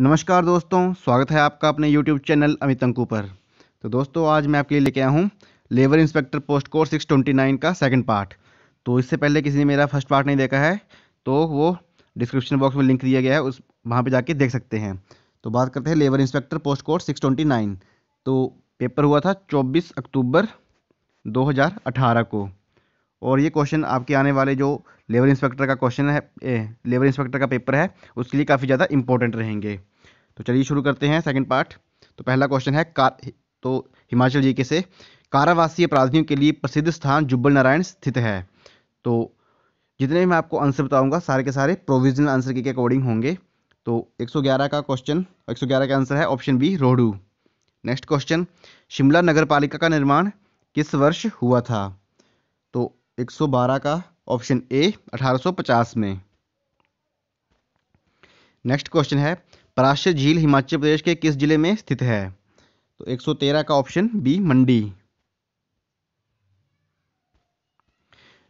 नमस्कार दोस्तों स्वागत है आपका अपने YouTube चैनल अमित अंकू पर तो दोस्तों आज मैं आपके लिए लेके आया हूँ लेबर इंस्पेक्टर पोस्ट कोर्स 629 का सेकंड पार्ट तो इससे पहले किसी ने मेरा फर्स्ट पार्ट नहीं देखा है तो वो डिस्क्रिप्शन बॉक्स में लिंक दिया गया है उस वहाँ पर जाके देख सकते हैं तो बात करते हैं labour inspector post course six तो पेपर हुआ था चौबीस अक्टूबर दो को और ये क्वेश्चन आपके आने वाले जो लेबर इंस्पेक्टर का क्वेश्चन है लेबर इंस्पेक्टर का पेपर है उसके लिए काफ़ी ज़्यादा इंपॉर्टेंट रहेंगे तो चलिए शुरू करते हैं सेकंड पार्ट तो पहला क्वेश्चन है कार तो हिमाचल जी के से कारावासीय अपराधियों के लिए प्रसिद्ध स्थान जुब्बल नारायण स्थित है तो जितने भी मैं आपको आंसर बताऊँगा सारे के सारे प्रोविजनल आंसर के अकॉर्डिंग होंगे तो एक का क्वेश्चन एक का आंसर है option B Rohru next question Shimla नगर पालिका का निर्माण किस वर्ष हुआ था 112 का ऑप्शन ए 1850 में नेक्स्ट क्वेश्चन है पराशर झील हिमाचल प्रदेश के किस जिले में स्थित है तो 113 का option B Mandi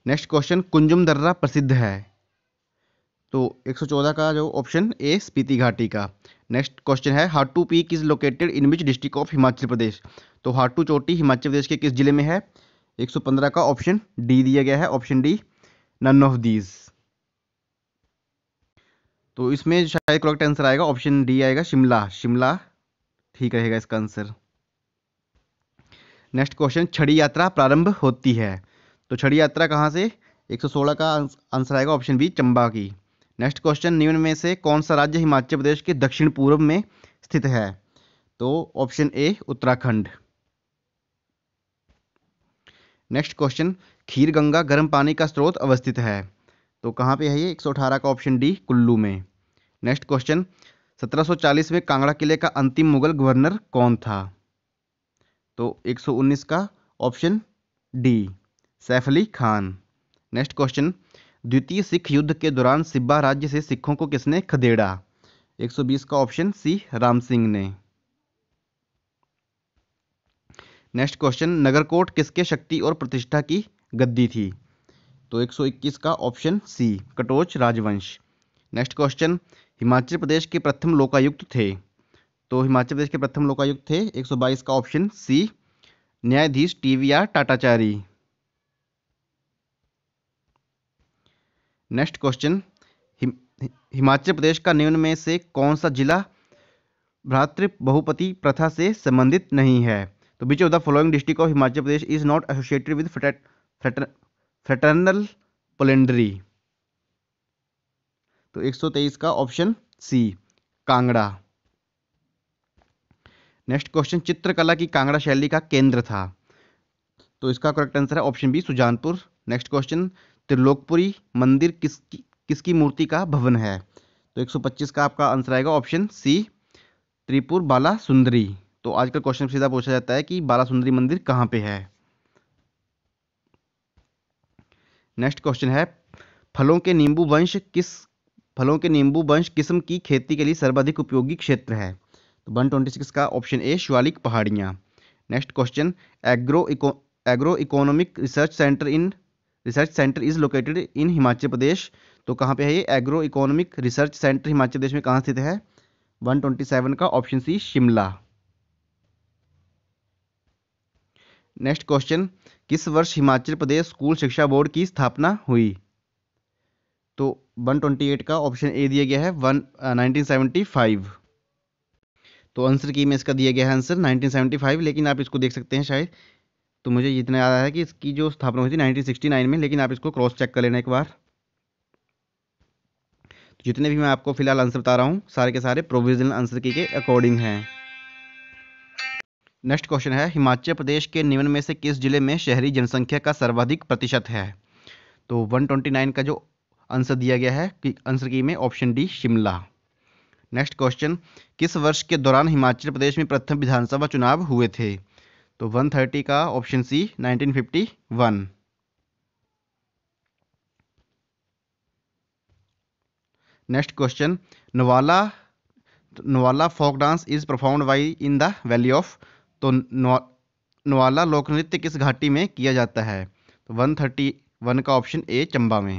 next question Kunzum दर्रा प्रसिद्ध है तो 114 का जो ऑप्शन ए स्पीति घाटी का नेक्स्ट क्वेश्चन है Hatu peak is located in which district of Himachal Pradesh तो हाटू चोटी हिमाचल प्रदेश के किस जिले में है 115 का ऑप्शन डी दिया गया है option D none of these तो इसमें शायद करेक्ट आंसर आएगा ऑप्शन डी आएगा शिमला शिमला ठीक रहेगा इसका आंसर नेक्स्ट क्वेश्चन छड़ी यात्रा प्रारंभ होती है तो छड़ी यात्रा कहाँ से 116 का आंसर आएगा ऑप्शन बी चंबा की नेक्स्ट क्वेश्चन निम्न में से कौन सा राज्य हिमाचल प्रदेश के दक्षिण पूर्व में स्थित है तो option A Uttarakhand next question Kheer Ganga गर्म पानी का स्रोत अवस्थित है तो कहाँ पे है ये 118 का ऑप्शन डी कुल्लू में नेक्स्ट क्वेश्चन 1740 में कांगड़ा किले का अंतिम मुगल गवर्नर कौन था तो 119 का option D Saif Ali Khan next question द्वितीय सिख युद्ध के दौरान सिब्बा राज्य से सिखों को किसने खदेड़ा 120 का ऑप्शन सी राम सिंह ने नेक्स्ट क्वेश्चन नगरकोट किसके शक्ति और प्रतिष्ठा की गद्दी थी तो 121 का ऑप्शन सी कटोच राजवंश नेक्स्ट क्वेश्चन हिमाचल प्रदेश के प्रथम लोकायुक्त थे तो हिमाचल प्रदेश के प्रथम लोकायुक्त थे 122 का ऑप्शन सी न्यायाधीश T V R Tatachari next question हिम, हिमाचल प्रदेश का निम्न में से कौन सा जिला भ्रातृ बहुपति प्रथा से संबंधित नहीं है तो which of the following district of Himachal Pradesh is not associated with fraternal polyandry तो 123 का option C Kangra next question चित्रकला की कांगड़ा शैली का केंद्र था तो इसका करेक्ट आंसर है option B Sujanpur next question Trilokpuri मंदिर किसकी किसकी मूर्ति का भवन है तो 125 का आपका आंसर आएगा ऑप्शन सी त्रिपुर बाला सुंदरी तो आज का क्वेश्चन सीधा पूछा जाता है कि बाला सुंदरी मंदिर कहाँ पे है नेक्स्ट क्वेश्चन है फलों के नींबू वंश किस फलों के नींबू वंश किस्म की खेती के लिए सर्वाधिक उपयोगी क्षेत्र है तो वन ट्वेंटी सिक्स का ऑप्शन ए शिवालिक पहाड़ियाँ next question agro agro economic research centre in research centre is located in Himachal Pradesh तो कहाँ पे है ये agro economic research centre Himachal Pradesh में कहाँ स्थित है 127 का option C Shimla next question किस वर्ष हिमाचल प्रदेश स्कूल शिक्षा बोर्ड की स्थापना हुई तो 128 का ऑप्शन ए दिया गया है वन नाइनटीन तो आंसर की में इसका दिया गया है आंसर 1975 लेकिन आप इसको देख सकते हैं शायद तो मुझे इतना याद है कि इसकी जो स्थापना हुई थी 1969 में लेकिन आप इसको क्रॉस चेक कर लेना एक बार तो जितने भी मैं आपको फिलहाल आंसर बता रहा हूँ सारे के सारे प्रोविजनल आंसर की के अकॉर्डिंग हैं नेक्स्ट क्वेश्चन है हिमाचल प्रदेश के निम्न में से किस जिले में शहरी जनसंख्या का सर्वाधिक प्रतिशत है तो 129 का जो आंसर दिया गया है कि आंसर की में option D Shimla next question किस वर्ष के दौरान हिमाचल प्रदेश में प्रथम विधानसभा चुनाव हुए थे तो 130 का option C 1951 next question Nawala Nawala folk dance is performed by in the valley of तो नवाला नृत्य किस घाटी में किया जाता है तो वन थर्टी वन का ऑप्शन ए चंबा में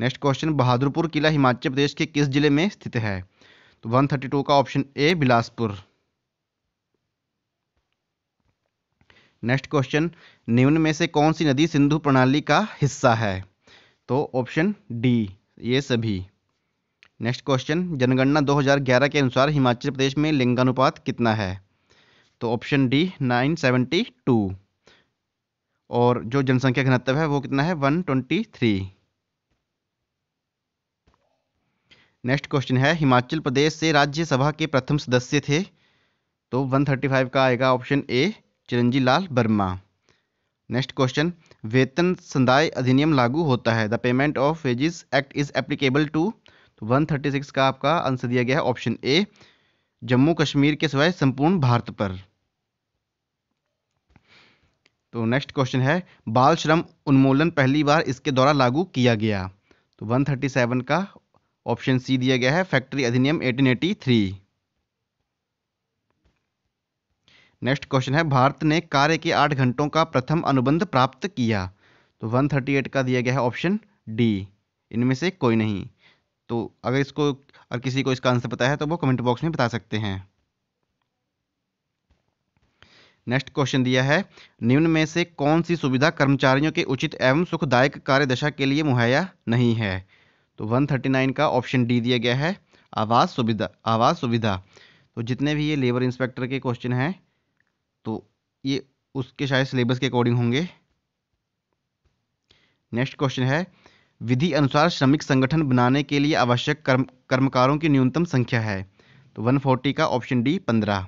नेक्स्ट क्वेश्चन बहादुरपुर किला हिमाचल प्रदेश के किस जिले में स्थित है तो वन थर्टी टू का option A Bilaspur next question निम्न में से कौन सी नदी सिंधु प्रणाली का हिस्सा है तो ऑप्शन डी ये सभी नेक्स्ट क्वेश्चन जनगणना 2011 के अनुसार हिमाचल प्रदेश में लिंगानुपात कितना है तो ऑप्शन डी नाइन टू और जो जनसंख्या घनत्व है वो कितना है 123 नेक्स्ट क्वेश्चन है हिमाचल प्रदेश से राज्यसभा के प्रथम सदस्य थे तो 135 का आएगा option A Chiranji Lal Verma next question वेतन संदाय अधिनियम लागू होता है the payment of wages act is applicable to तो 136 का आपका आंसर दिया गया है ऑप्शन ए जम्मू कश्मीर के सिवाय संपूर्ण भारत पर तो नेक्स्ट क्वेश्चन है बाल श्रम उन्मूलन पहली बार इसके द्वारा लागू किया गया तो 137 का ऑप्शन सी दिया गया है फैक्ट्री अधिनियम 1883 नेक्स्ट क्वेश्चन है भारत ने कार्य के आठ घंटों का प्रथम अनुबंध प्राप्त किया तो 138 का दिया गया है ऑप्शन डी इनमें से कोई नहीं तो अगर इसको और किसी को इसका आंसर पता है तो वो कमेंट बॉक्स में बता सकते हैं नेक्स्ट क्वेश्चन दिया है निम्न में से कौन सी सुविधा कर्मचारियों के उचित एवं सुखदायक कार्यदशा के लिए मुहैया नहीं है तो 139 का ऑप्शन डी दिया गया है आवास सुविधा आवास सुविधा तो जितने भी ये लेबर इंस्पेक्टर के क्वेश्चन हैं तो ये उसके शायद सिलेबस के अकॉर्डिंग होंगे नेक्स्ट क्वेश्चन है विधि अनुसार श्रमिक संगठन बनाने के लिए आवश्यक कर्म कर्मकारों की न्यूनतम संख्या है तो 140 का ऑप्शन डी 15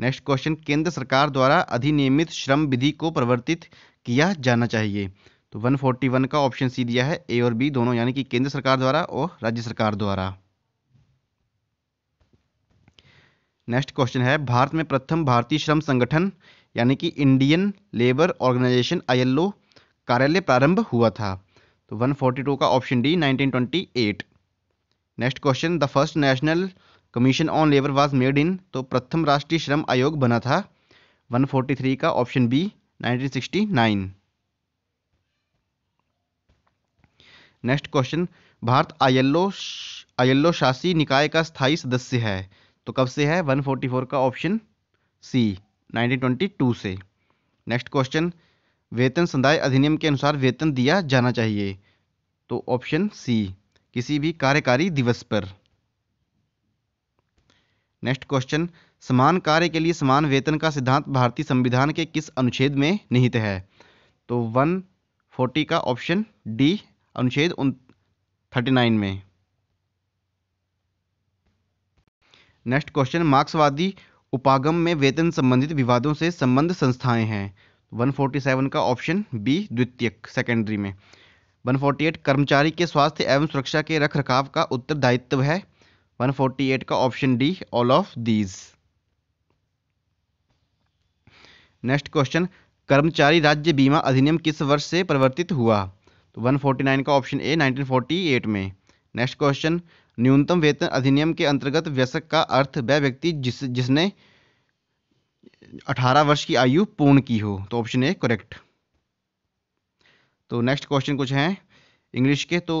नेक्स्ट क्वेश्चन केंद्र सरकार द्वारा अधिनियमित श्रम विधि को परिवर्तित किया जाना चाहिए तो 141 का ऑप्शन सी दिया है ए और बी दोनों यानी कि केंद्र सरकार द्वारा और राज्य सरकार द्वारा नेक्स्ट क्वेश्चन है भारत में प्रथम भारतीय श्रम संगठन यानी कि इंडियन लेबर ऑर्गेनाइजेशन आईएलओ कार्यालय प्रारंभ हुआ था तो 142 का option D 1928 next question the first national commission on labour was made in तो प्रथम राष्ट्रीय श्रम आयोग बना था 143 का option B 1969 next question Bharat आयल्लो आयल्लो शासी निकाय का स्थायी सदस्य है तो कब से है 144 का ऑप्शन सी 1922 से नेक्स्ट क्वेश्चन वेतन संदाय अधिनियम के अनुसार वेतन दिया जाना चाहिए तो ऑप्शन सी किसी भी कार्यकारी दिवस पर नेक्स्ट क्वेश्चन समान कार्य के लिए समान वेतन का सिद्धांत भारतीय संविधान के किस अनुच्छेद में निहित है तो 140 का ऑप्शन डी अनुच्छेद थर्टी नाइन में नेक्स्ट क्वेश्चन मार्क्सवादी उपागम में वेतन संबंधित विवादों से संबंध संस्थाएं हैं 147 का ऑप्शन बी द्वितीय सेकेंडरी में 148 कर्मचारी के स्वास्थ्य एवं सुरक्षा के रखरखाव का उत्तरदायित्व है 148 का option D all of these next question कर्मचारी राज्य बीमा अधिनियम किस वर्ष से परिवर्तित हुआ तो 149 का ऑप्शन ए 1948 में नेक्स्ट क्वेश्चन न्यूनतम वेतन अधिनियम के अंतर्गत व्यसक का अर्थ वह व्यक्ति जिस जिसने 18 वर्ष की आयु पूर्ण की हो तो ऑप्शन ए करेक्ट तो नेक्स्ट क्वेश्चन कुछ हैं इंग्लिश के तो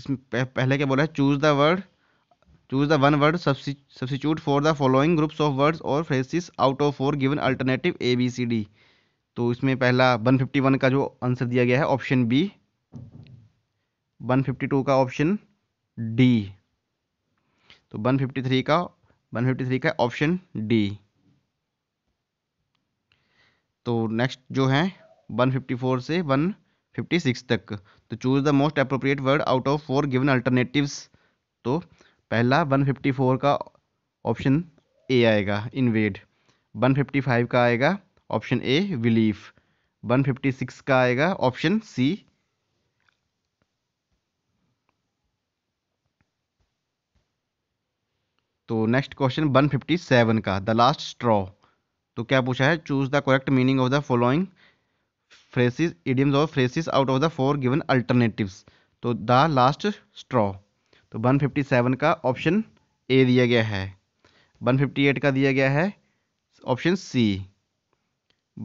इसमें पहले क्या बोला है choose the word choose the one word substitute for the following groups of words और phrases out of four given alternative A B C D तो इसमें पहला 151 का जो आंसर दिया गया है ऑप्शन बी 152 का ऑप्शन डी तो 153 का 153 का ऑप्शन डी तो नेक्स्ट जो है 154 से 156 तक तो choose the most appropriate word out of four given alternatives तो पहला 154 का ऑप्शन ए आएगा इनवेड 155 का आएगा ऑप्शन ए विलीफ 156 का आएगा ऑप्शन सी तो नेक्स्ट क्वेश्चन 157 का द लास्ट स्ट्रॉ तो क्या पूछा है choose the correct meaning of the following phrases idioms और phrases out of the four given alternatives तो द लास्ट स्ट्रॉ तो 157 का ऑप्शन ए दिया गया है 158 का दिया गया है ऑप्शन सी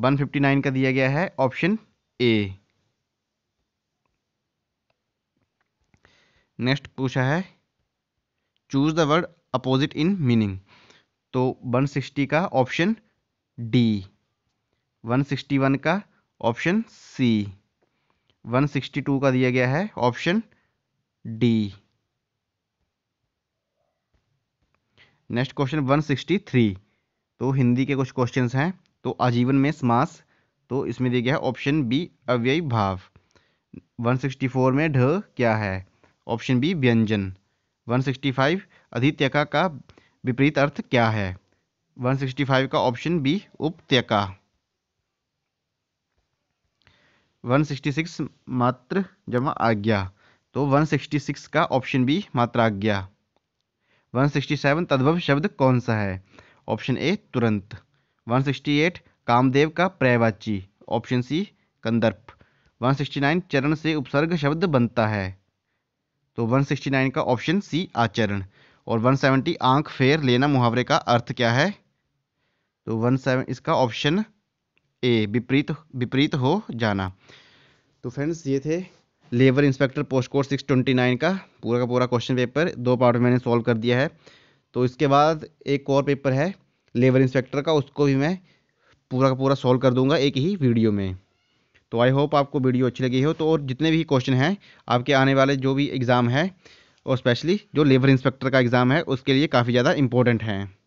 159 का दिया गया है ऑप्शन ए नेक्स्ट पूछा है choose the word opposite in meaning तो 160 का ऑप्शन डी 161 का ऑप्शन सी 162 का दिया गया है ऑप्शन डी नेक्स्ट क्वेश्चन 163 तो हिंदी के कुछ क्वेश्चन हैं तो आजीवन में समास तो इसमें दिया गया है ऑप्शन बी अव्यय भाव 164 में ढ क्या है ऑप्शन बी व्यंजन 165 अधित्यका का विपरीत अर्थ क्या है 165 का ऑप्शन बी उपत्यका 166 मात्र जमा आज्ञा तो 166 का ऑप्शन बी मात्र आज्ञा 167 तद्भव शब्द कौन सा है ऑप्शन ए तुरंत 168 कामदेव का प्रयवाची ऑप्शन सी कंदर्प 169 चरण से उपसर्ग शब्द बनता है तो 169 का ऑप्शन सी आचरण और 170 आंख फेर लेना मुहावरे का अर्थ क्या है तो वन सेवन इसका ऑप्शन ए विपरीत विपरीत हो जाना तो फ्रेंड्स ये थे labour inspector post code six twenty nine का पूरा का पूरा क्वेश्चन पेपर दो पार्ट में मैंने सॉल्व कर दिया है तो इसके बाद एक और पेपर है लेबर इंस्पेक्टर का उसको भी मैं पूरा का पूरा सॉल्व कर दूंगा एक ही वीडियो में तो आई होप आपको वीडियो अच्छी लगी हो तो और जितने भी क्वेश्चन हैं आपके आने वाले जो भी एग्ज़ाम है और स्पेशली जो लेबर इंस्पेक्टर का एग्ज़ाम है उसके लिए काफ़ी ज़्यादा इंपॉर्टेंट हैं